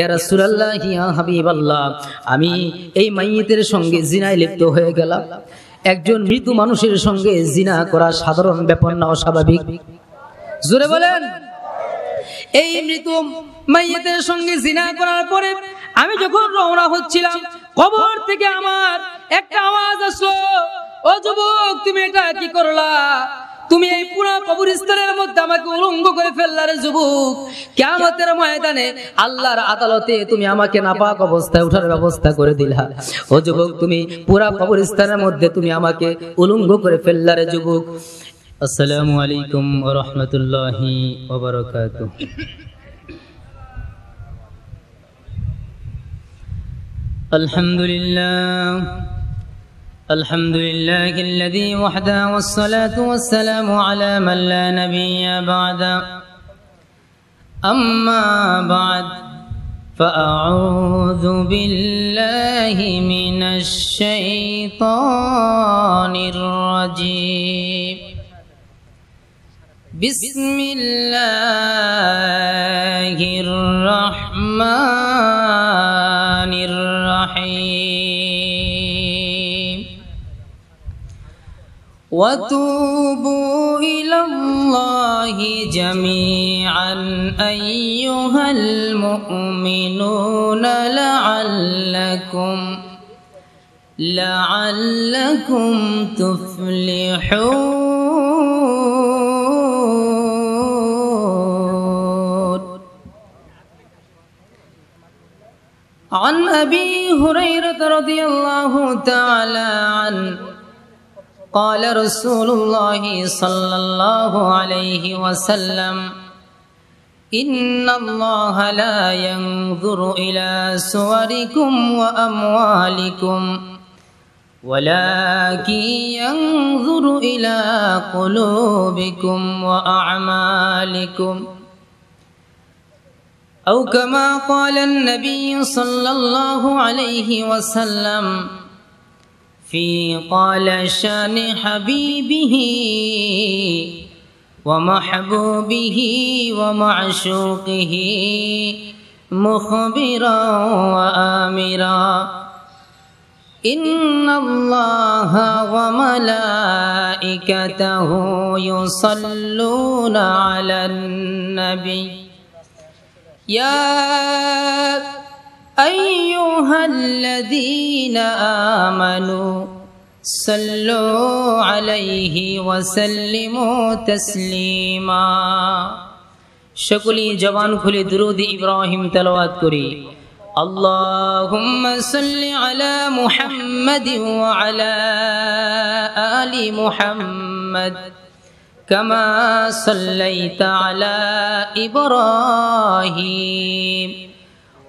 আমি এই মাইয়েতের সঙ্গে জিনায় লিপ্ত হয়ে গেলাম একজন মৃত মানুষের সঙ্গে জিনা করা সাধারণ ব্যাপার না অস্বাভাবিক জোরে বলেন এই মৃত মাইয়েতের সঙ্গে জিনা করার পরে আমি যখন রওনা হচ্ছিলাম কবর থেকে আমার একটা আওয়াজ আসলো ও যুবক তুমি এটা কি করলা তুমি এই পুরা কবরস্থানের মধ্যে আমাকে উলঙ্গ করে ফেললারে যুবক কেমতের ময়দানে আল্লাহর আদালতে তুমি আমাকে নাপাক অবস্থায় উঠার ব্যবস্থা করে দিলা ও যুবক তুমি পুরা কবরস্থানের মধ্যে তুমি আমাকে উলঙ্গ করে ফেললারে যুবক আসসালামু আলাইকুম রহমতুল্লাহি ওবরকাতু الحمد لله الحمد لله الذي وحده والصلاة والسلام على من لا نبي بعد أما بعد فأعوذ بالله من الشيطان الرجيم بسم الله الرحمن وتوبوا إلى الله جميعا أيها المؤمنون لعلكم لعلكم تفلحون عن أبي هريرة رضي الله تعالى عنه قال رسول الله صلى الله عليه وسلم إن الله لا ينظر إلى صوركم وأموالكم ولكن ينظر إلى قلوبكم وأعمالكم أو كما قال النبي صلى الله عليه وسلم في قال شان حبيبه ومحبوبه ومعشوقه مخبرا وآمرا إن الله وملائكته يصلون على النبي يا أيها الذين آمنوا صلوا عليه وسلموا تسليما شكلي جوان খুলে درود إبراهيم تلوات كري اللهم صل على محمد وعلى آل محمد كما صليت على إبراهيم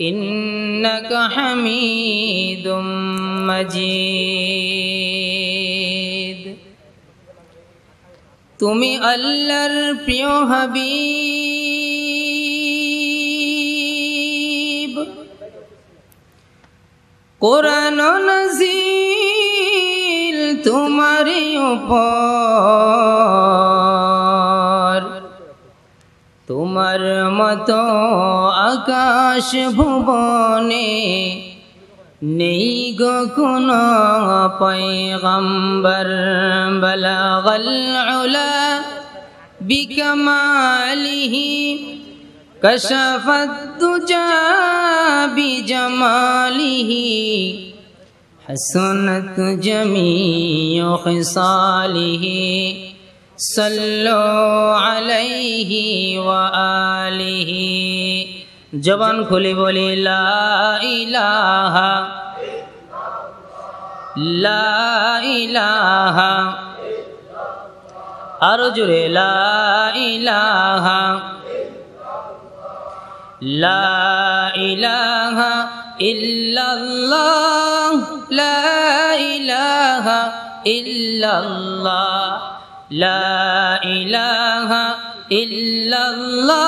إنك حميد مجيد তুমি আল্লাহর প্রিয় হবি কোরআন নজিল তোমার উপর তোমার মতো আকাশ ভুবনে নেই গো কোন পৈগম্বর বলাগল بكماله كشف الدجى بجماله حسنت جميع خصاله صلوا عليه وآله জবান খুলি বলি লা ইলাহা লা ইলাহা আর জুড়ে লা ইলাহা লা ইলাহা ইল্লাল্লাহ লা ইলাহা ইল্লাল্লাহ লা ইলাহা ইল্লাল্লাহ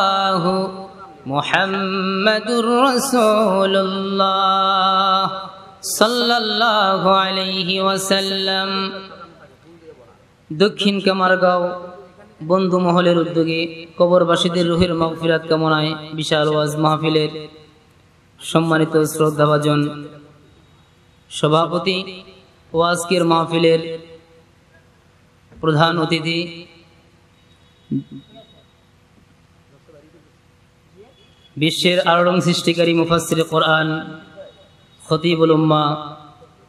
মোহাম্মদুর রসুল্লাহ সাল্লাল্লাহু আলাইহি ওয়াসাল্লাম দক্ষিণ কামারগাঁও বন্ধু মহলের উদ্যোগে কবরবাসীদের রুহের মাগফিরাত কামনায় বিশাল ওয়াজ মাহফিলের সম্মানিত শ্রদ্ধাভাজন সভাপতি ওয়াজকের মাহফিলের প্রধান অতিথি বিশ্বের আলোড়ন সৃষ্টিকারী মুফাসির কোরআন খতিবুল উম্মা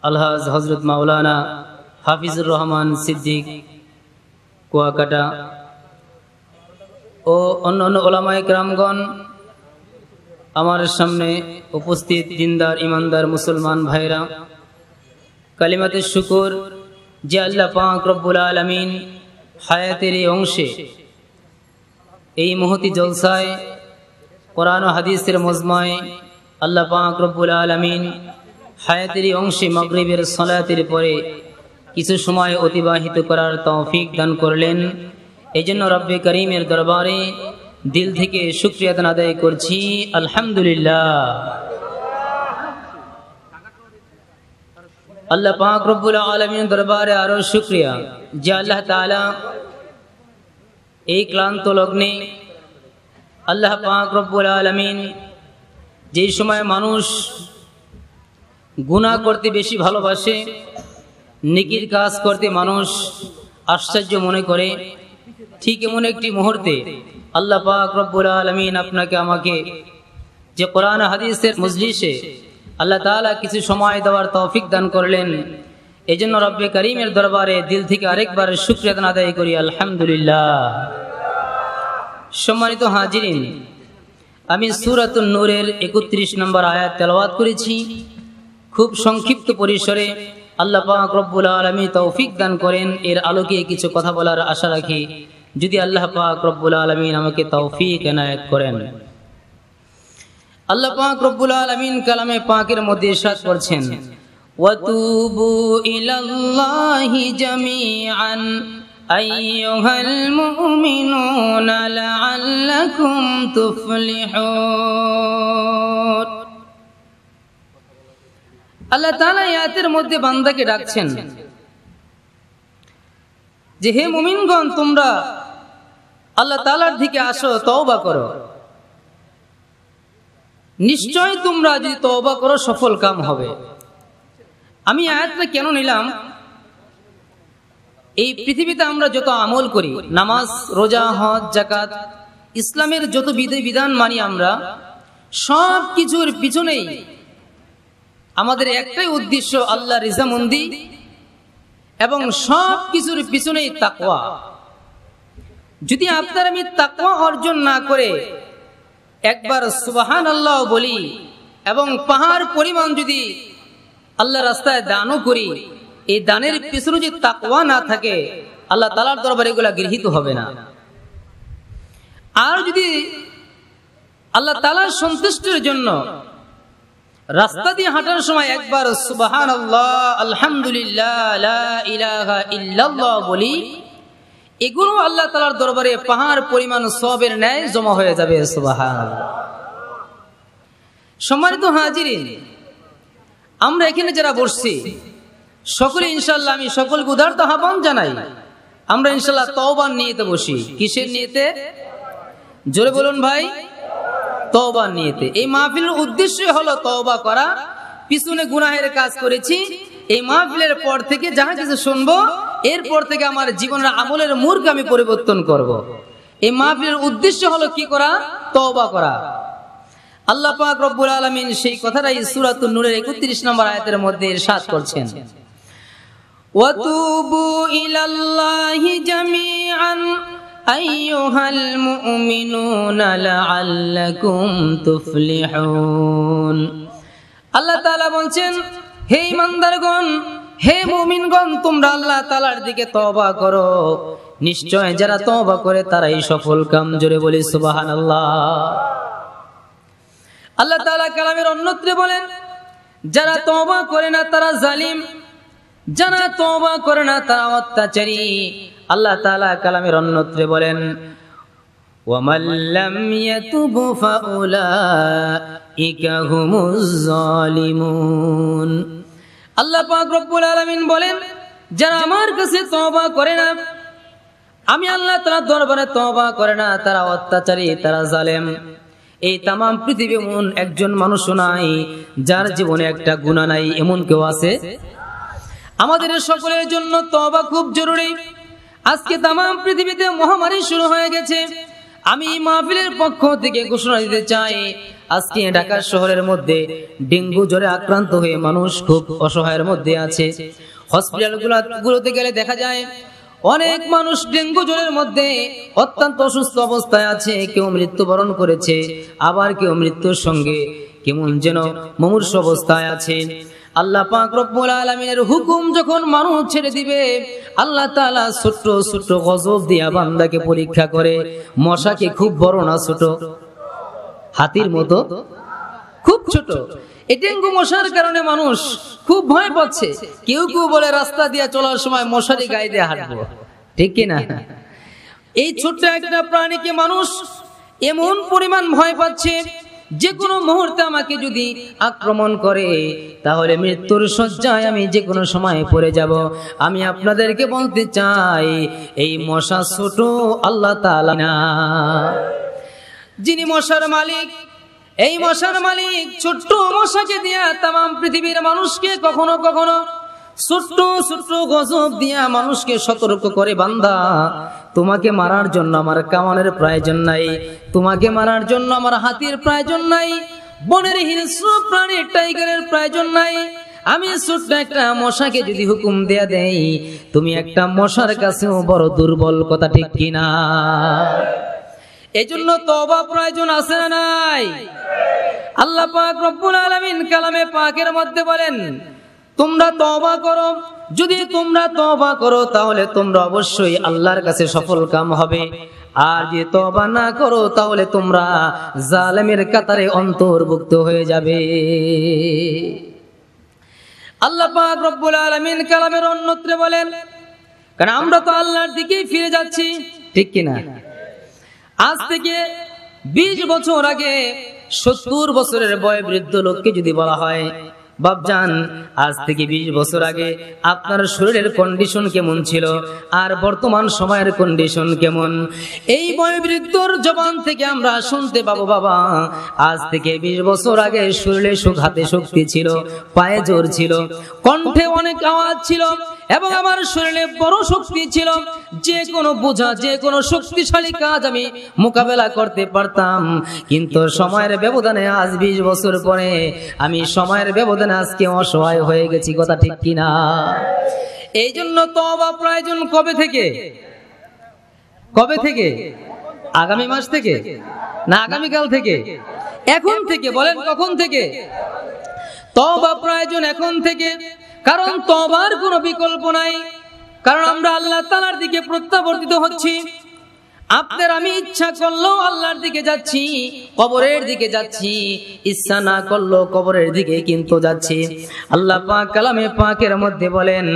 আলহাজ হজরত মাওলানা হাফিজুর রহমান সিদ্দিক কুয়াকাটা ও অন্য অন্য ওলামায় গ্রামগণ আমার সামনে উপস্থিত দিনদার ইমানদার মুসলমান ভাইরা কালিমাতে শুকুর যে আল্লাহ পাক রব্বুল আলমিন হায়াতের এই অংশে এই মহতি জলসায় কোরআন হাদিসের মজমায় আল্লাহ পাক রব্বুল আলমিন হায়াতেরই অংশে মগরিবের সলায়াতের পরে কিছু সময় অতিবাহিত করার তৌফিক দান করলেন এই জন্য রব্বে করিমের দরবারে দিল থেকে সুক্রিয়া আদায় করছি আলহামদুলিল্লাহ আল্লাহ পাক রব্বুল আলমিন দরবারে আরও সুক্রিয়া যে আল্লাহ তালা এই ক্লান্ত লগ্নে আল্লাহ পাক রব্বুল আলমিন যেই সময় মানুষ গুণা করতে বেশি ভালোবাসে নিকির কাজ করতে মানুষ আশ্চর্য মনে করে ঠিক এমন একটি মুহূর্তে আল্লাহ পাক রব্বুল আলমিন আপনাকে আমাকে যে কোরআন হাদিসের মজলিসে আল্লাহ তালা কিছু সময় দেওয়ার তৌফিক দান করলেন এজন্য রব্বে করিমের দরবারে দিল থেকে আরেকবার সুক্রিয়া আদায় করি আলহামদুলিল্লাহ সম্মানিত হাজিরিন আমি সুরাত নূরের একত্রিশ নম্বর আয়াত তেলবাদ করেছি খুব সংক্ষিপ্ত পরিসরে আল্লাহ পাক রব্বুল আলমী তৌফিক দান করেন এর আলোকে কিছু কথা বলার আশা রাখি যদি আল্লাহ পাক রব্বুল আলমিন আমাকে তৌফিক এনায়ত করেন আল্লাহ পাক রব্বুল আলমিন কালামে পাকের মধ্যে শ্বাস করছেন وَتُوبُوا إِلَى اللَّهِ جَمِيعًا أيها المؤمنون لعلكم تفلحون আল্লাহ তাআলা ইয়াতের মধ্যে বান্দাকে ডাকছেন যে হে মুমিনগণ তোমরা আল্লাহ তাআলার দিকে আসো তওবা করো নিশ্চয় তোমরা যদি তওবা করো সফল কাম হবে আমি আয়াতটা কেন নিলাম এই পৃথিবীতে আমরা যত আমল করি নামাজ রোজা হজ জাকাত ইসলামের যত বিধি বিধান মানি আমরা সব কিছুর পিছনেই আমাদের একটাই উদ্দেশ্য আল্লাহ রিজামন্দি এবং সব কিছুর পিছনেই তাকওয়া যদি আপনার আমি তাকওয়া অর্জন না করে একবার সুবাহান আল্লাহ বলি এবং পাহাড় পরিমাণ যদি আল্লাহ রাস্তায় দানও করি এই দানের পিছনে যদি তাকওয়া না থাকে আল্লাহ তালার দরবারে এগুলা গৃহীত হবে না আর যদি আল্লাহ তালার সন্তুষ্টির জন্য রাস্তা দিয়ে হাঁটার সময় একবার সুবাহান আল্লাহ বলি এগুলো আল্লাহ তালার দরবারে পাহাড় পরিমাণ সবের ন্যায় জমা হয়ে যাবে সুবাহান সম্মানিত হাজিরিন আমরা এখানে যারা বসছি সকলে ইনশাল্লাহ আমি সকলকে উদার তো আহ্বান জানাই আমরা ইনশাল্লাহ তওবার নিয়েতে বসি কিসের নিয়েতে জোরে বলুন ভাই তওবান নিয়েতে এই মাহফিলের উদ্দেশ্য হলো তওবা করা পিছনে গুনাহের কাজ করেছি এই মাহফিলের পর থেকে যাহা কিছু শুনবো এরপর থেকে আমার জীবনের আমলের মূর্খ আমি পরিবর্তন করব। এই মাহফিলের উদ্দেশ্য হলো কি করা তওবা করা আল্লাহ পাক রব্বুল আলামিন সেই কথাটাই সূরাতুন নূরের 31 নম্বর আয়াতের মধ্যে ইরশাদ করছেন وتوبوا إلى الله جميعا أيها المؤمنون لعلكم تفلحون আল্লাহ তাআলা বলছেন হে ইমানদারগণ হে মুমিনগণ তোমরা আল্লাহ তালার দিকে তওবা করো নিশ্চয় যারা তওবা করে তারাই সফল কাম জোরে বলি সুবহানাল্লাহ আল্লাহ তালা কালামের অন্যত্রে বলেন যারা তওবা করে না তারা জালিম যারা তওবা করে না তারা অত্যাচারী আল্লাহ তালা কালামের অন্যত্রে বলেন আল্লাহ রব্বুল বলেন যারা আমার কাছে করে না আমি আল্লাহ তারা দরবারে করে না তারা অত্যাচারী তারা জালেম এই তামাম পৃথিবী এমন একজন মানুষ নাই যার জীবনে একটা গুণা নাই এমন কেউ আছে আমাদের সকলের জন্য তবা খুব জরুরি আজকে তাম পৃথিবীতে মহামারী শুরু হয়ে গেছে আমি মাহফিলের পক্ষ থেকে ঘোষণা দিতে চাই আজকে ঢাকা শহরের মধ্যে ডেঙ্গু জ্বরে আক্রান্ত হয়ে মানুষ খুব অসহায়ের মধ্যে আছে হসপিটালগুলোতে গেলে দেখা যায় অনেক মানুষ ডেঙ্গু জ্বরের মধ্যে অত্যন্ত অসুস্থ অবস্থায় আছে কেউ মৃত্যুবরণ করেছে আবার কেউ মৃত্যুর সঙ্গে কেমন যেন মমূর্ষ অবস্থায় আছে আল্লাহ পাক রব্বুল আলমিনের হুকুম যখন মানুষ ছেড়ে দিবে আল্লাহ তালা ছোট্ট ছোট্ট গজব দিয়া বান্দাকে পরীক্ষা করে মশাকে খুব বড় না ছোট হাতির মতো খুব ছোট ডেঙ্গু মশার কারণে মানুষ খুব ভয় পাচ্ছে কেউ কেউ বলে রাস্তা দিয়ে চলার সময় মশারি গায়ে দিয়ে হাঁটবো ঠিক না এই ছোট্ট একটা প্রাণীকে মানুষ এমন পরিমাণ ভয় পাচ্ছে যে কোনো মুহূর্তে আমাকে যদি আক্রমণ করে তাহলে মৃত্যুর শয্যায় আমি যে কোনো সময় পড়ে যাব আমি আপনাদেরকে বলতে চাই এই মশা ছোট আল্লাহ তালা না যিনি মশার মালিক এই মশার মালিক ছোট্ট মশাকে দিয়া তাম পৃথিবীর মানুষকে কখনো কখনো ছোট্ট ছোট্ট গজব দিয়া মানুষকে সতর্ক করে বান্দা তোমাকে মারার জন্য আমার কামানের প্রয়োজন নাই তোমাকে মারার জন্য আমার হাতির প্রয়োজন নাই বনের হিংস্র প্রাণী টাইগারের প্রয়োজন নাই আমি ছোট্ট একটা মশাকে যদি হুকুম দেয়া দেই তুমি একটা মশার কাছেও বড় দুর্বল কথা ঠিক কিনা এজন্য তবা প্রয়োজন আছে না নাই আল্লাহ পাক রব্বুল আলামিন কালামে পাকের মধ্যে বলেন তোমরা তবা করো যদি তোমরা তবা করো তাহলে তোমরা অবশ্যই আল্লাহর কাছে সফল কাম হবে আর যে তবা না করো তাহলে তোমরা জালেমের কাতারে অন্তর্ভুক্ত হয়ে যাবে আল্লাহ পাক রব্বুল আলামিন কালামের অন্যত্রে বলেন কারণ আমরা তো আল্লাহর দিকেই ফিরে যাচ্ছি ঠিক কিনা আজ থেকে ২০ বছর আগে সত্তর বছরের বয় বৃদ্ধ লোককে যদি বলা হয় বাবজান আজ থেকে বিশ বছর আগে আপনার শরীরের কন্ডিশন কেমন ছিল আর বর্তমান সময়ের কন্ডিশন কেমন এই বয়বৃদ্ধর জবান থেকে আমরা শুনতে পাবো বাবা আজ থেকে বিশ বছর আগে শরীরে সুখ হাতে শক্তি ছিল পায়ে জোর ছিল কণ্ঠে অনেক আওয়াজ ছিল এবং আমার শরীরে বড় শক্তি ছিল যে কোনো বোঝা যে কোনো শক্তিশালী কাজ আমি মোকাবেলা করতে পারতাম কিন্তু সময়ের ব্যবধানে আজ বিশ বছর পরে আমি সময়ের ব্যবধানে আজকে অসহায় হয়ে গেছি কথা ঠিক কিনা এই জন্য তবা প্রয়োজন কবে থেকে কবে থেকে আগামী মাস থেকে না আগামীকাল থেকে এখন থেকে বলেন কখন থেকে তবা প্রয়োজন এখন থেকে কারণ তবার কোনো বিকল্প নাই কারণ আমরা আল্লাহ তালার দিকে প্রত্যাবর্তিত হচ্ছি আপনার আমি ইচ্ছা করলো আল্লাহর দিকে যাচ্ছি কবরের দিকে যাচ্ছি ইচ্ছা না করলো কবরের দিকে কিন্তু যাচ্ছি আল্লাহ পাক কালামে পাকের মধ্যে বলেন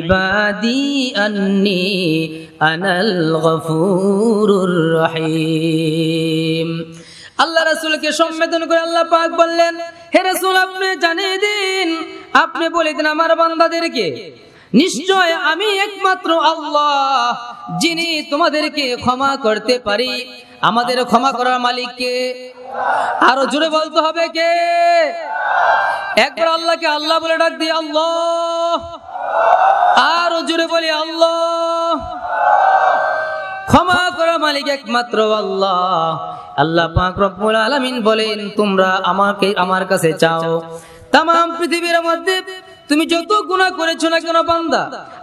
ইবাদি আন্নি আনাল গফুরুর রহিম আল্লাহ রাসূলকে সম্বোধন করে আল্লাহ পাক বললেন হে রাসূল আপনি জানিয়ে দিন আপনি বলে দিন আমার বান্দাদেরকে নিশ্চয় আমি একমাত্র আল্লাহ যিনি তোমাদেরকে ক্ষমা করতে পারি আমাদের ক্ষমা করার মালিককে আরো জোরে বলতে হবে কে একবার আল্লাহকে আল্লাহ বলে ডাক দিয়ে আল্লাহ আরো জোরে বলি আল্লাহ ক্ষমা করা মালিক একমাত্র আল্লাহ আল্লাহ পাক রব্বুল আলামিন বলেন তোমরা আমাকে আমার কাছে চাও তাম পৃথিবীর মধ্যে তুমি যত গুণা করেছো না কেন বান্দা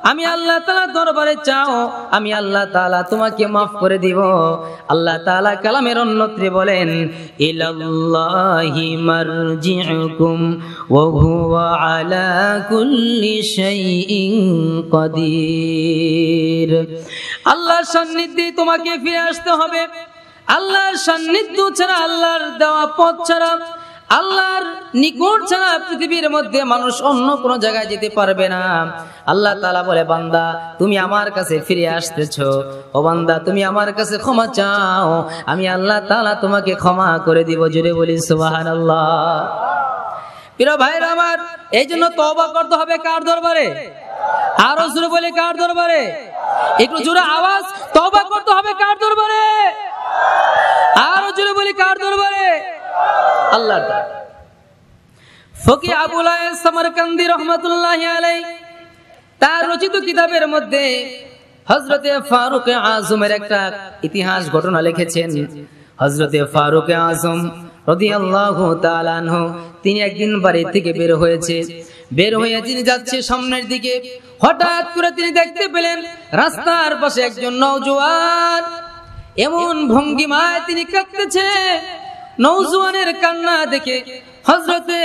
আমি আল্লাহ তালা দরবারে চাও আমি আল্লাহ তালা তোমাকে মাফ করে দিব আল্লাহ তালা কালামের অন্যত্রে বলেন আলা আল্লাহর সান্নিধ্যে তোমাকে ফিরে আসতে হবে আল্লাহর সান্নিধ্য ছাড়া আল্লাহর দেওয়া পথ ছাড়া আল্লাহর নিকট ছাড়া পৃথিবীর মধ্যে মানুষ অন্য কোন জায়গায় যেতে পারবে না আল্লাহ তালা বলে বান্দা তুমি আমার কাছে ফিরে আসতেছ ও বান্দা তুমি আমার কাছে ক্ষমা চাও আমি আল্লাহ তালা তোমাকে ক্ষমা করে দিব জুড়ে বলি সুবাহান আল্লাহ প্রিয় ভাইরা আমার এই জন্য তবা করতে হবে কার দরবারে আরো জোরে বলে কার দরবারে একটু জোরে আওয়াজ তবা করতে হবে কার দরবারে আরো জোরে বলি কার আল্লাহর দান ফকি আবুল সমরকান্দি রহমতুল্লাহ আলাই তার রচিত কিতাবের মধ্যে হজরতে ফারুক আজমের একটা ইতিহাস ঘটনা লিখেছেন হজরতে ফারুক আজম তিনি একদিন বাড়ি থেকে বের হয়েছে বের হয়ে তিনি যাচ্ছে সামনের দিকে হঠাৎ করে তিনি দেখতে পেলেন রাস্তার পাশে একজন নওজোয়ান এমন ভঙ্গিমায় তিনি কাঁদতেছে নৌজওয়ানের কান্না দেখে হজরতে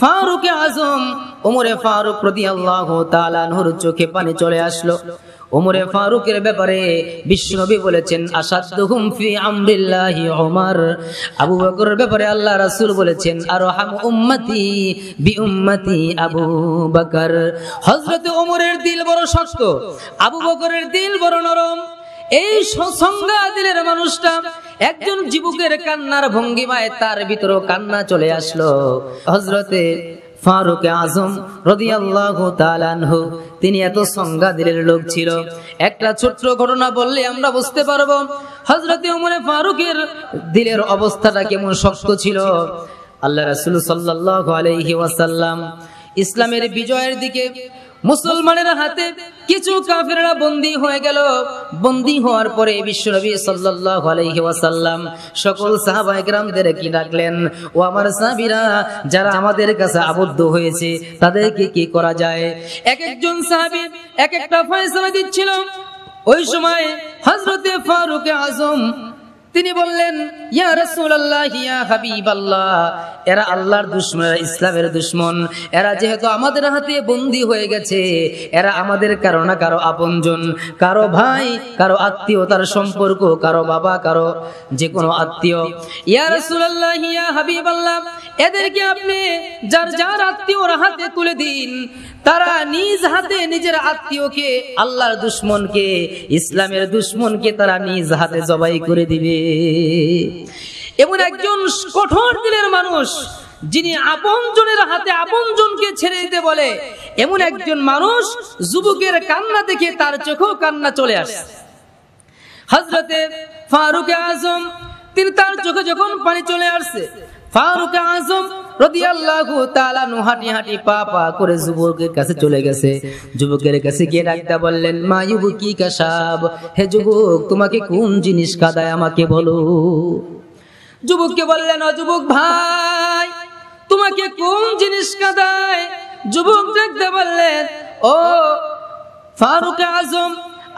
ফারুক আজম ওমরে ফারুক প্রতি আল্লাহ তালানহুর চোখে পানি চলে আসলো ওমরে ফারুকের ব্যাপারে বিশ্বনবী বলেছেন আসাদুহুম ফি আমরিল্লাহি ওমর আবু বকরের ব্যাপারে আল্লাহ রাসুল বলেছেন আর আরহাম উম্মতি বি উম্মতি আবু বকর হযরত ওমরের দিল বড় শক্ত আবু বকরের দিল বড় নরম এই সংজ্ঞা দিলের মানুষটা একজন যুবকের কান্নার ভঙ্গিমায় তার ভিতরেও কান্না চলে আসলো হজরতে ফারুক আজম রদিয়াল্লাহ তালানহু তিনি এত সংজ্ঞা দিলের লোক ছিল একটা ছোট্ট ঘটনা বললে আমরা বুঝতে পারবো হজরতে উমরে ফারুকের দিলের অবস্থাটা কেমন শক্ত ছিল আল্লাহ রাসুল সাল্লাহ আলহি ওয়াসাল্লাম ইসলামের বিজয়ের দিকে মুসলমানের হাতে কিছু কাফেরা বন্দী হয়ে গেল বন্দী হওয়ার পরে বিশ্বনবী সাল্লাল্লাহু আলাইহি ওয়াসাল্লাম সকল সাহাবা একরামদের কি ডাকলেন ও আমার সাহাবীরা যারা আমাদের কাছে আবদ্ধ হয়েছে তাদেরকে কি করা যায় এক একজন সাহাবী এক একটা ফয়সালা দিচ্ছিল ওই সময় হযরতে ফারুক আজম তিনি বললেন ইয়া রাসূলুল্লাহ ইয়া হাবিবাল্লাহ এরা আল্লাহর দুশমন ইসলামের দুশমন এরা যেহেতু আমাদের হাতে বন্দী হয়ে গেছে এরা আমাদের কারো না কারো আপনজন কারো ভাই কারো আত্মীয় তার সম্পর্ক কারো বাবা কারো যে কোনো আত্মীয় ইয়া রাসূলুল্লাহ ইয়া হাবিবাল্লাহ এদেরকে আপনি যার যার আত্মীয়র হাতে তুলে দিন তারা নিজ হাতে নিজের আত্মীয়কে আল্লাহর দুশ্মনকে ইসলামের দুশ্মনকে তারা নিজ হাতে জবাই করে দিবে এমন একজন কঠোর দিলের মানুষ যিনি আপন জনের হাতে আপন জনকে ছেড়ে দিতে বলে এমন একজন মানুষ যুবকের কান্না দেখে তার চোখেও কান্না চলে আসে হজরতে ফারুক আজম তিনি তার চোখে যখন পানি চলে আসছে ফারুক আজম রদিয়াল্লাহু তাআলা নুহাটি হাঁটি পা পা করে যুবকের কাছে চলে গেছে যুবকের কাছে গিয়ে ডাকতে বললেন মা কি কাসাব হে যুবক তোমাকে কোন জিনিস কাদায় আমাকে বলো যুবককে বললেন ও যুবক ভাই তোমাকে কোন জিনিস কাদায় যুবক দেখতে বললেন ও ফারুক আজম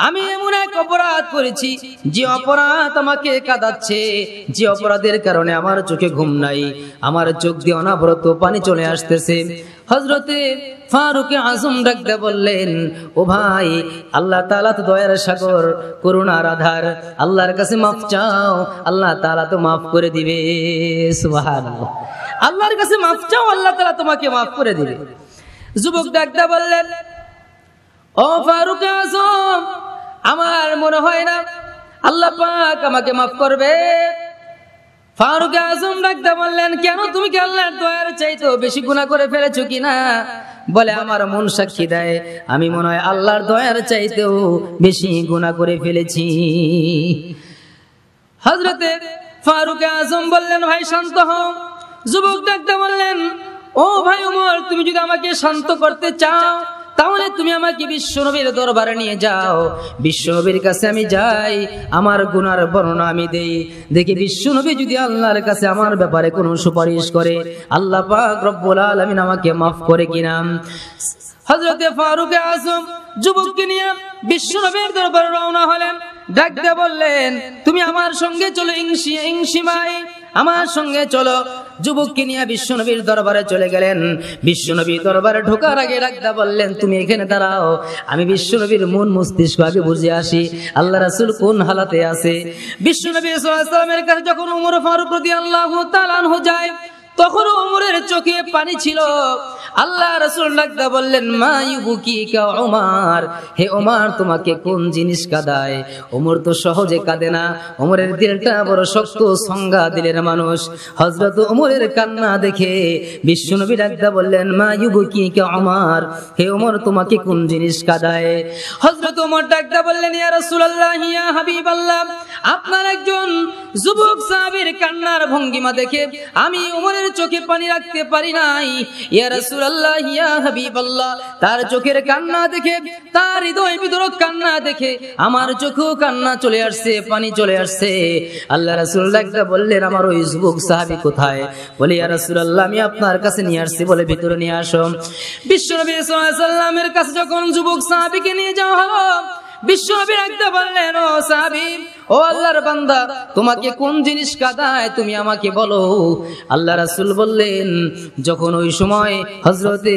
আমি এমন এক অপরাধ করেছি যে অপরাধ আমাকে কাঁদাচ্ছে যে অপরাধের কারণে আমার চোখে ঘুম নাই আমার চোখ দিয়ে অনাবরত পানি চলে আসতেছে হজরতে ফারুকে আজম ডাকতে বললেন ও ভাই আল্লাহ তালা তো দয়ার সাগর করুণার আধার আল্লাহর কাছে মাফ চাও আল্লাহ তালা তো মাফ করে দিবে আল্লাহর কাছে মাফ চাও আল্লাহ তালা তোমাকে মাফ করে দিবে যুবক ডাকতে বললেন ও ফারুক আজম আমার মনে হয় না আল্লাহ পাক আমাকে মাফ করবে ফারুক আজম রাখতে বললেন কেন তুমি কি আল্লাহর দয়ার চাইতো বেশি গুণা করে ফেলেছো কি না বলে আমার মন সাক্ষী দেয় আমি মনে হয় আল্লাহর দয়ার চাইতেও বেশি গুণা করে ফেলেছি হজরতে ফারুক আজম বললেন ভাই শান্ত হও যুবক ডাকতে বললেন ও ভাই উমর তুমি যদি আমাকে শান্ত করতে চাও তাহলে তুমি আমাকে বিশ্বনবীর দরবারে নিয়ে যাও বিশ্বনবীর কাছে আমি যাই আমার গুনার বর্ণনা আমি দেই দেখি বিশ্বনবী যদি আল্লাহর কাছে আমার ব্যাপারে কোনো সুপারিশ করে আল্লাহ পাক রব্বুল আলামিন আমাকে মাফ করে কিনা হযরতে ফারুক আজম যুবককে নিয়ে বিশ্বনবীর দরবারে রওনা হলেন ডাক দিয়ে বললেন তুমি আমার সঙ্গে চলো ইংশি মাই আমার সঙ্গে চলো যুবককে নিয়ে বিশ্বনবীর দরবারে চলে গেলেন নবীর দরবারে ঢোকার আগে রাখদা বললেন তুমি এখানে দাঁড়াও আমি বিশ্বনবীর মন মস্তিষ্ক আগে বুঝে আসি আল্লাহ রাসুল কোন হালাতে আছে বিশ্বনবী সাল্লামের কাছে যখন উমর ফারুক আল্লাহ তালান হয়ে যায় তখন উমরের চোখে পানি ছিল আল্লাহ রসুল ডাক্তার বললেন মায়ুবুকি কা ওমার হে ওমার তোমাকে কোন জিনিস কাদায় ওমর তো সহজে কাঁদে না ওমরের দিলটা বড় শক্ত সংজ্ঞা দিলের মানুষ হজরত ওমরের কান্না দেখে বিশ্বনবী ডাক্তার বললেন মায়ুবুকি কা ওমার হে ওমর তোমাকে কোন জিনিস কাদায় হজরত ওমর ডাক্তার বললেন ইয়া রসুল আল্লাহ ইয়া হাবিব আল্লাহ আপনার একজন যুবক সাহাবীর কান্নার ভঙ্গিমা দেখে আমি ওমরের চোখে পানি রাখতে পারি নাই ইয়া রাসূলুল্লাহ ইয়া হাবিবাল্লাহ তার চোখের কান্না দেখে তার হৃদয় বিদরক কান্না দেখে আমার চোখেও কান্না চলে আসছে পানি চলে আসছে আল্লাহ রাসূল একটা বললেন আমার ওই যুবক সাহাবী কোথায় বলি ইয়া রাসূলুল্লাহ আমি আপনার কাছে নিয়ে আসছি বলে ভিতরে নিয়ে আসো বিশ্বনবী সাল্লাল্লাহু আলাইহি ওয়াসাল্লামের কাছে যখন যুবক সাহাবীকে নিয়ে যাওয়া হলো বিশ্বনবী বললেন ও সাহাবীব ও আল্লাহর বান্দা তোমাকে কোন জিনিস কাদায় তুমি আমাকে বলো আল্লাহ রাসুল বললেন যখন ওই সময় হজরতে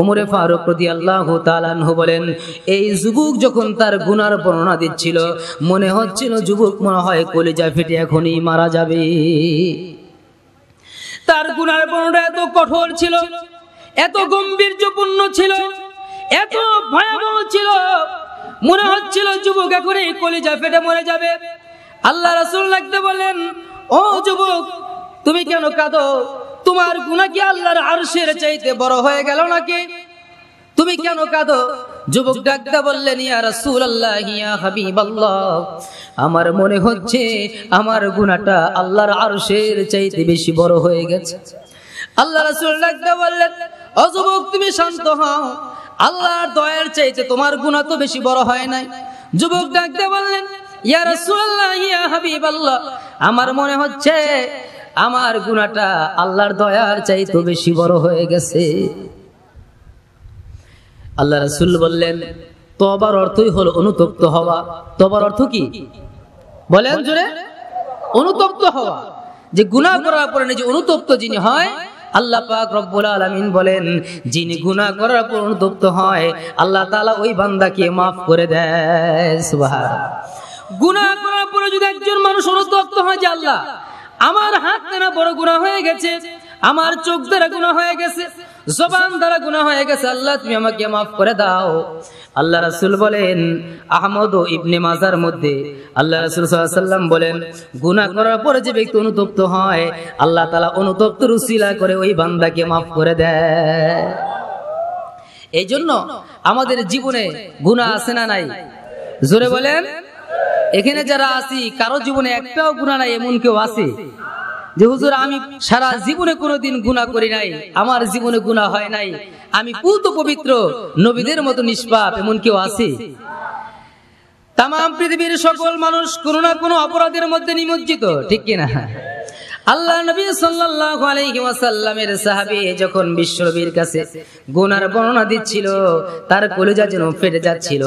ওমরে ফারুক প্রতি আল্লাহ তালানহ বলেন এই যুবক যখন তার গুনার বর্ণনা দিচ্ছিল মনে হচ্ছিল যুবক মনে হয় কলিজা ফেটে এখনই মারা যাবে তার গুনার বর্ণনা এত কঠোর ছিল এত গম্ভীর্যপূর্ণ ছিল এত ভয়াবহ ছিল মনে হচ্ছিল যুবক এই কলিজা ফেটে মরে যাবে আল্লাহ রাসুল লাগতে বলেন ও যুবক তুমি কেন কাঁদো তোমার গুণা কি আল্লাহর আরশের চাইতে বড় হয়ে গেল নাকি তুমি কেন কাঁদো যুবক ডাকতে বললেন ইয়া আল্লাহ ইয়া হাবিবাল্লাহ আমার মনে হচ্ছে আমার গুণাটা আল্লাহর আরশের চাইতে বেশি বড় হয়ে গেছে আল্লাহ রাসূল ডাকতে বললেন অযুবক তুমি শান্ত হও আল্লাহর দয়ার চাইতে তোমার গুণা তো বেশি বড় হয় নাই যুবক ডাকতে বললেন আমার মনে হচ্ছে আমার গুণাটা আল্লাহর দয়ার চাইতে বেশি বড় হয়ে গেছে আল্লাহ রসুল বললেন তবার অর্থই হল অনুতপ্ত হওয়া তবার অর্থ কি বলেন জোরে অনুতপ্ত হওয়া যে গুণা করার পরে যে অনুতপ্ত যিনি হয় আল্লাহ পাক রব্বুল আলামিন বলেন যিনি গুনাহ করার পুনর্দপ্ত হয় আল্লাহ তাআলা ওই বান্দাকে maaf করে দেয় সুবহানাল্লাহ গুনাহ করার পরে যদি একজন মানুষ অনুতপ্ত হয় যে আল্লাহ আমার হাত কেনা বড় গুনাহ হয়ে গেছে আমার চোখ দ্বারা গুনাহ হয়ে গেছে জবান দ্বারা গুণা হয়ে গেছে আল্লাহ তুমি আমাকে মাফ করে দাও আল্লাহ রাসুল বলেন আহমদ ও ইবনে মাজার মধ্যে আল্লাহ রাসুল সাল্লাম বলেন গুণা করার পরে যে ব্যক্তি অনুতপ্ত হয় আল্লাহ তালা অনুতপ্ত রুসিলা করে ওই বান্দাকে মাফ করে দেয় এই জন্য আমাদের জীবনে গুণা আছে না নাই জোরে বলেন এখানে যারা আছি কারো জীবনে একটাও গুণা নাই এমন কেউ আছে যে হুজুর আমি সারা জীবনে কোনোদিন গুণা করি নাই আমার জীবনে গুণা হয় নাই আমি পুত পবিত্র নবীদের মতো নিষ্পাপ এমন কেউ আছে তাম পৃথিবীর সকল মানুষ কোনো না কোনো অপরাধের মধ্যে নিমজ্জিত ঠিক কিনা আল্লাহ নবী সাল্লাল্লাহু আলাইহি ওয়াসাল্লামের সাহাবী যখন বিশ্বনবীর কাছে গুনার বর্ণনা দিচ্ছিল তার কলিজা যেন ফেটে যাচ্ছিল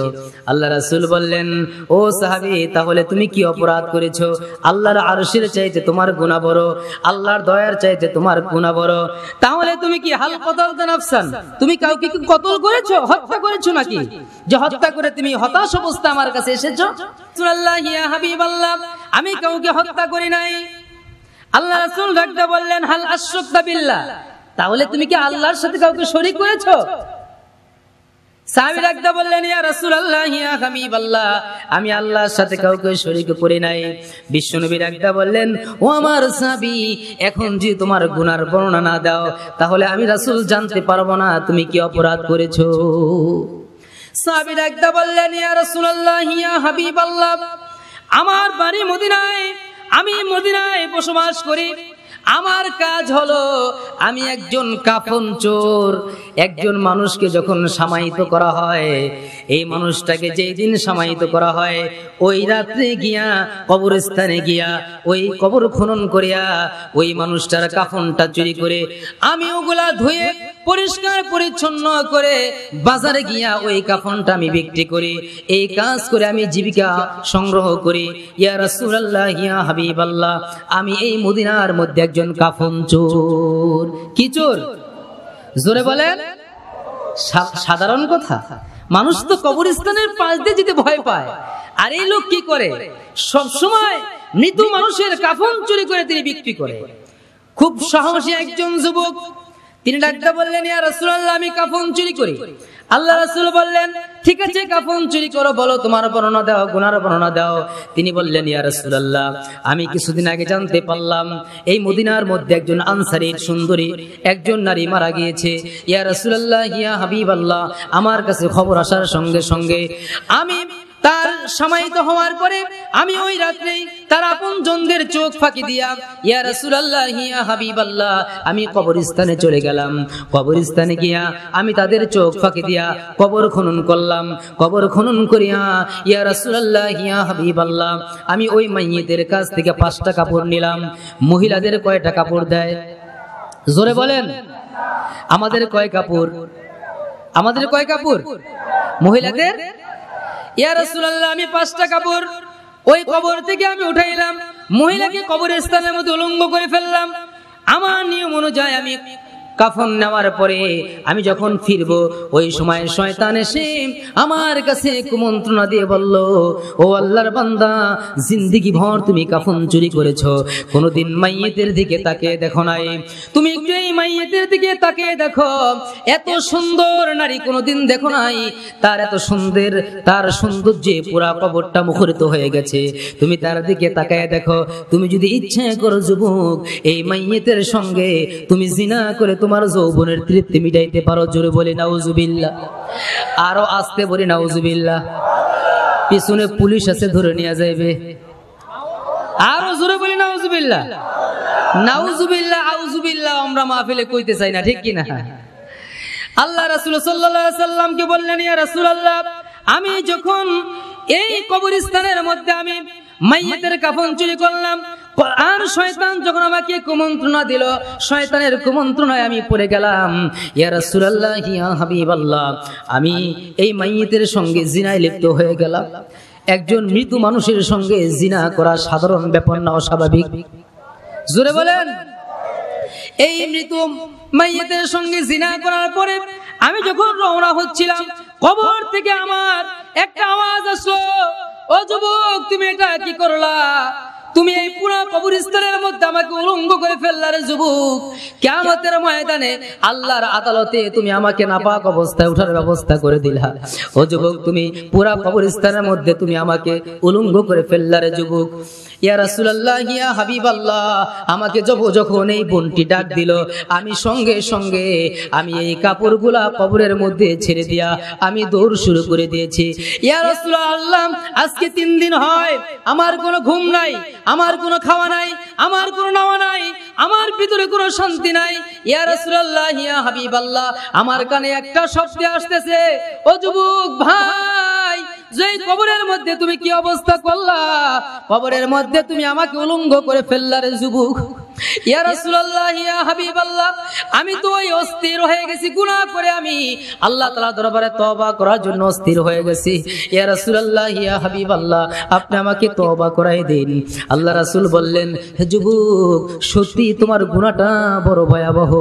আল্লাহ রাসূল বললেন ও সাহাবী তাহলে তুমি কি অপরাধ করেছো আল্লাহর আরশের চাইতে তোমার গুনাহ বড় আল্লাহর দয়ার চাইতে তোমার গুনাহ বড় তাহলে তুমি কি হাল কতল তুমি কাউকে কি কতল করেছো হত্যা করেছো নাকি যে হত্যা করে তুমি হতাশ অবস্থা আমার কাছে এসেছো আল্লাহ ইয়া হাবিবাল্লাহ আমি কাউকে হত্যা করি নাই আল্লাহ রাসুল ডাকতে বললেন হাল আশ্বক্তা বিল্লাহ তাহলে তুমি কি আল্লাহর সাথে কাউকে শরিক করেছো সাহাবী ডাকতে বললেন ইয়া রাসূল রাসূলুল্লাহ ইয়া আল্লাহ আমি আল্লাহর সাথে কাউকে শরীক করি নাই বিশ্বনবী ডাকতে বললেন ও আমার সাহাবী এখন যে তোমার গুনার বর্ণনা না দাও তাহলে আমি রাসূল জানতে পারবো না তুমি কি অপরাধ করেছো সাহাবী ডাকতে বললেন ইয়া রাসূল রাসূলুল্লাহ ইয়া হাবিবাল্লাহ আমার বাড়ি মদিনায় আমি মদিনায় বসবাস করি আমার কাজ হলো আমি একজন কাফন চোর একজন মানুষকে যখন সামাহিত করা হয় এই মানুষটাকে যেই দিন সামাহিত করা হয় ওই রাত্রে গিয়া কবরস্থানে গিয়া ওই কবর খনন করিয়া ওই মানুষটার কাফনটা চুরি করে আমি ওগুলা ধুয়ে পরিষ্কার পরিচ্ছন্ন করে বাজারে গিয়া ওই কাফনটা আমি বিক্রি করি এই কাজ করে আমি জীবিকা সংগ্রহ করি ইয়া রাসূলুল্লাহ ইয়া হাবিবাল্লাহ আমি এই মদিনার মধ্যে একজন কাফন চোর কি চোর জোরে বলেন সাধারণ কথা মানুষ তো কবরস্থানের পাশ দিয়ে যেতে ভয় পায় আর এই লোক কি করে সব সময় মৃত মানুষের কাফন চুরি করে তিনি বিক্রি করে খুব সাহসী একজন যুবক তিনি ডাকতে বললেন ইয়া রাসূলুল্লাহ আমি কাফন চুরি করি আল্লাহ রাসূল বললেন ঠিক আছে কাফন চুরি করো বলো তোমার বর্ণনা দাও গুনার বর্ণনা দাও তিনি বললেন ইয়া রাসূলুল্লাহ আমি কিছুদিন আগে জানতে পারলাম এই মদিনার মধ্যে একজন আনসারীর সুন্দরী একজন নারী মারা গিয়েছে ইয়া রাসূলুল্লাহ ইয়া হাবিবাল্লাহ আমার কাছে খবর আসার সঙ্গে সঙ্গে আমি তার সমাহিত হওয়ার পরে আমি ওই রাত্রেই তার আপন জনদের চোখ ফাঁকি দিয়া ইয়া রাসূলুল্লাহ ইয়া হাবিবাল্লাহ আমি কবরস্থানে চলে গেলাম কবরস্থানে গিয়া আমি তাদের চোখ ফাঁকি দিয়া কবর খনন করলাম কবর খনন করিয়া ইয়া রাসূলুল্লাহ ইয়া হাবিবাল্লাহ আমি ওই মাইয়েদের কাছ থেকে পাঁচটা কাপড় নিলাম মহিলাদের কয়টা কাপড় দেয় জোরে বলেন আমাদের কয় কাপড় আমাদের কয় কাপড় মহিলাদের ইয়া রাসূলুল্লাহ আমি পাঁচটা কাপড় ওই কবর থেকে আমি উঠাইলাম মহিলাকে কবরের স্থানের মধ্যে উলঙ্গ করে ফেললাম আমার নিয়ম অনুযায়ী আমি কাফন নেওয়ার পরে আমি যখন ফিরব ওই সময় শয়তান এসে আমার কাছে কুমন্ত্রণা দিয়ে বলল ও আল্লাহর বান্দা জিন্দিগি ভর তুমি কাফন চুরি করেছ কোনোদিন মাইয়েতের দিকে তাকে দেখো নাই তুমি একটু এই মাইয়েতের দিকে তাকে দেখো এত সুন্দর নারী কোনোদিন দেখো নাই তার এত সুন্দর তার সৌন্দর্যে পুরা কবরটা মুখরিত হয়ে গেছে তুমি তার দিকে তাকায় দেখো তুমি যদি ইচ্ছে করো যুবক এই মাইয়েতের সঙ্গে তুমি জিনা করে তোমার যৌবনের তৃপ্তি মিটাইতে পারো জোরে বলি নাউজুবিল্লা আরো আসতে বলি নাউজুবিল্লা পিছনে পুলিশ আছে ধরে নিয়ে যাইবে আরো জোরে বলি নাউজুবিল্লা নাউজুবিল্লা আউজুবিল্লা আমরা মাহফিলে কইতে চাই না ঠিক কিনা আল্লাহ রাসুল সাল্লা সাল্লামকে বললেন ইয়া রাসুল আল্লাহ আমি যখন এই কবরস্থানের মধ্যে আমি মাইয়াতের কাফন চুরি করলাম আর শয়তান যখন আমাকে কুমন্ত্রণা দিল শয়তানের কুমন্ত্রণায় আমি পড়ে গেলাম ইয়া রাসূলুল্লাহ হাবিবাল্লাহ আমি এই মাইয়েতের সঙ্গে জিনায় লিপ্ত হয়ে গেলাম একজন মৃত মানুষের সঙ্গে জিনা করা সাধারণ ব্যাপার না অস্বাভাবিক জোরে বলেন এই মৃত মাইয়েতের সঙ্গে জিনা করার পরে আমি যখন রওনা হচ্ছিলাম কবর থেকে আমার একটা আওয়াজ আসলো ও যুবক তুমি এটা কি করলা তুমি এই পুরো কবরস্থানের মধ্যে আমাকে উলঙ্গ করে ফেললারে যুবক কেমতের ময়দানে আল্লাহর আদালতে তুমি আমাকে নাপাক অবস্থায় ওঠার ব্যবস্থা করে দিলা ও যুবক তুমি পুরা কবরস্থানের মধ্যে তুমি আমাকে উলঙ্গ করে ফেললারে যুবক ইয়া রাসুলাল্লাহ ইয়া হাবিব আল্লাহ আমাকে যখন এই বোনটি ডাক দিল আমি সঙ্গে সঙ্গে আমি এই কাপড় গুলা কবরের মধ্যে ছেড়ে দিয়া আমি দৌড় শুরু করে দিয়েছি ইয়া রাসুলাল্লাহ আজকে তিন দিন হয় আমার কোনো ঘুম নাই আমার কোনো খাওয়া নাই আমার কোনো নাওয়া নাই আমার ভিতরে কোনো শান্তি নাই ইয়া রাসুলাল্লাহ ইয়া হাবিব আল্লাহ আমার কানে একটা শব্দ আসতেছে ও যুবক ভাই যে কবরের মধ্যে তুমি কি অবস্থা করলা কবরের মধ্যে তুমি আমাকে উলঙ্গ করে ফেললারে যুবক আমি তো ওই অস্থির হয়ে গেছি গুণা করে আমি আল্লাহ তালা দরবারে তবা করার জন্য অস্থির হয়ে গেছি ইয়া আল্লাহ ইয়া হাবিব আল্লাহ আপনি আমাকে তবা করাই দিন আল্লাহ রাসুল বললেন যুবক সত্যি তোমার গুণাটা বড় ভয়াবহ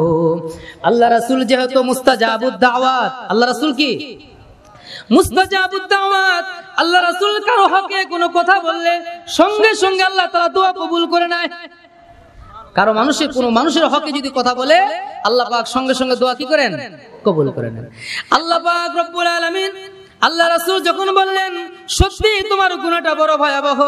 আল্লাহ রাসুল যেহেতু মুস্তাজাবুদ্দাওয়াত আল্লাহ রাসুল কি মুস্তাজাবুদ দাওয়াত আল্লাহ রাসূল কারো হকে কোনো কথা বললে সঙ্গে সঙ্গে আল্লাহ তাআলা দোয়া কবুল করে নেয় কারো মানুষের কোনো মানুষের হকে যদি কথা বলে আল্লাহ পাক সঙ্গে সঙ্গে দোয়া কি করেন কবুল করে নেন আল্লাহ পাক রব্বুল আলামিন আল্লাহ রাসূল যখন বললেন সত্যি তোমার গুনাহটা বড় ভয়াবহ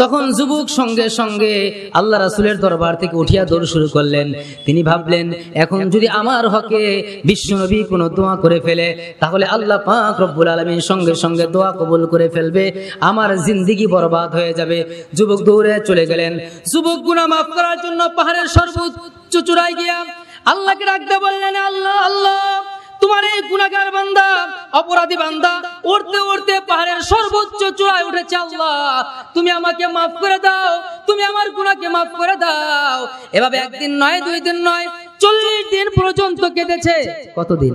তখন যুবক সঙ্গে সঙ্গে আল্লাহ রাসুলের দরবার থেকে উঠিয়া দৌড় শুরু করলেন তিনি ভাবলেন এখন যদি আমার হকে বিশ্ব নবী কোনো দোয়া করে ফেলে তাহলে আল্লাহ পাক রব্বুল আলমীর সঙ্গে সঙ্গে দোয়া কবুল করে ফেলবে আমার জিন্দিগি বরবাদ হয়ে যাবে যুবক দৌড়ে চলে গেলেন যুবক গুণা মাফ করার জন্য পাহাড়ের সর্বোচ্চ চূড়ায় গিয়া আল্লাহকে রাখতে বললেন আল্লাহ আল্লাহ তোমার এই গুণাগার বান্দা অপরাধী বান্দা উড়তে উড়তে পাহাড়ের সর্বোচ্চ চূড়ায় উঠেছে আল্লাহ তুমি আমাকে মাফ করে দাও তুমি আমার গুণাকে মাফ করে দাও এভাবে একদিন নয় দুই দিন নয় চল্লিশ দিন পর্যন্ত কেটেছে কতদিন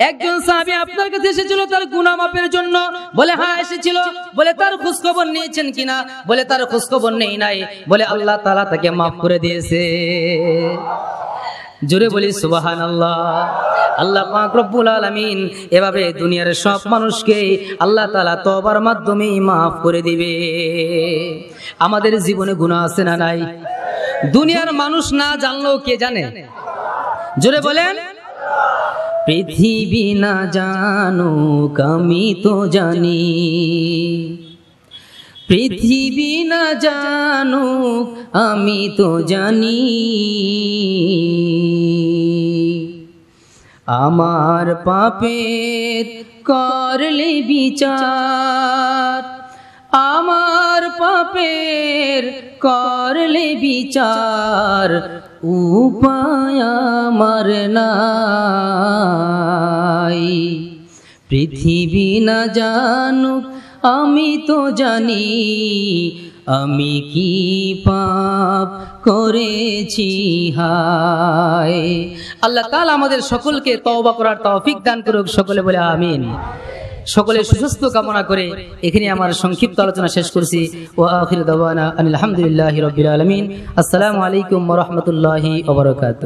একজন সাহাবী আপনার কাছে এসেছিল তার গুনাহ মাপের জন্য বলে হ্যাঁ এসেছিল বলে তার খোঁজ খবর নিয়েছেন কিনা বলে তার খোঁজ খবর নেই নাই বলে আল্লাহ তাআলা তাকে মাফ করে দিয়েছে জোরে বলি সুবাহান আল্লাহ আল্লাহ রব্বুল আলামিন এভাবে দুনিয়ার সব মানুষকে আল্লাহ তালা তবার মাধ্যমে মাফ করে দিবে আমাদের জীবনে গুনাহ আছে না নাই দুনিয়ার মানুষ না জানলেও কে জানে জোরে বলেন পৃথিবী না জানুক আমি তো জানি পৃথিবী না জানুক আমি তো জানি আমার পাপের করলে বিচার আমার পাপের করলে বিচার উপায় আমার নাই পৃথিবী না জানুক আমি তো জানি আমি কি পাপ করেছি হায় আল্লাহ তাআলা আমাদের সকলকে তওবা করার তৌফিক দান করুক সকলে বলে আমিন সকলে সুস্বাস্থ্য কামনা করে এখানে আমার সংক্ষিপ্ত আলোচনা শেষ করছি ও আখির দাওয়ানা আলহামদুলিল্লাহ রবিল আলমিন আসসালামু আলাইকুম রহমতুল্লাহ